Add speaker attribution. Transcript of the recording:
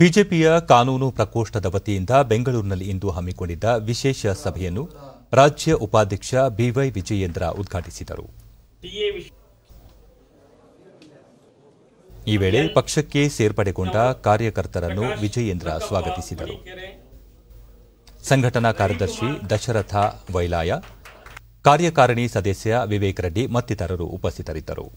Speaker 1: ಬಿಜೆಪಿಯ ಕಾನೂನು ಪ್ರಕೋಷ್ಠದ ವತಿಯಿಂದ ಬೆಂಗಳೂರಿನಲ್ಲಿ ಇಂದು ಹಮ್ಮಿಕೊಂಡಿದ್ದ ವಿಶೇಷ ಸಭೆಯನ್ನು ರಾಜ್ಯ ಉಪಾಧ್ಯಕ್ಷ ಬಿವೈ ವಿಜಯೇಂದ್ರ ಉದ್ಘಾಟಿಸಿದರು ಈ ವೇಳೆ ಪಕ್ಷಕ್ಕೆ ಸೇರ್ಪಡೆಗೊಂಡ ಕಾರ್ಯಕರ್ತರನ್ನು ವಿಜಯೇಂದ್ರ ಸ್ವಾಗತಿಸಿದರು ಸಂಘಟನಾ ಕಾರ್ಯದರ್ಶಿ ದಶರಥ ವೈಲಾಯ ಕಾರ್ಯಕಾರಿಣಿ ಸದಸ್ಯ ವಿವೇಕ್ ರೆಡ್ಡಿ ಮತ್ತಿತರರು ಉಪಸ್ಥಿತರಿದ್ದರು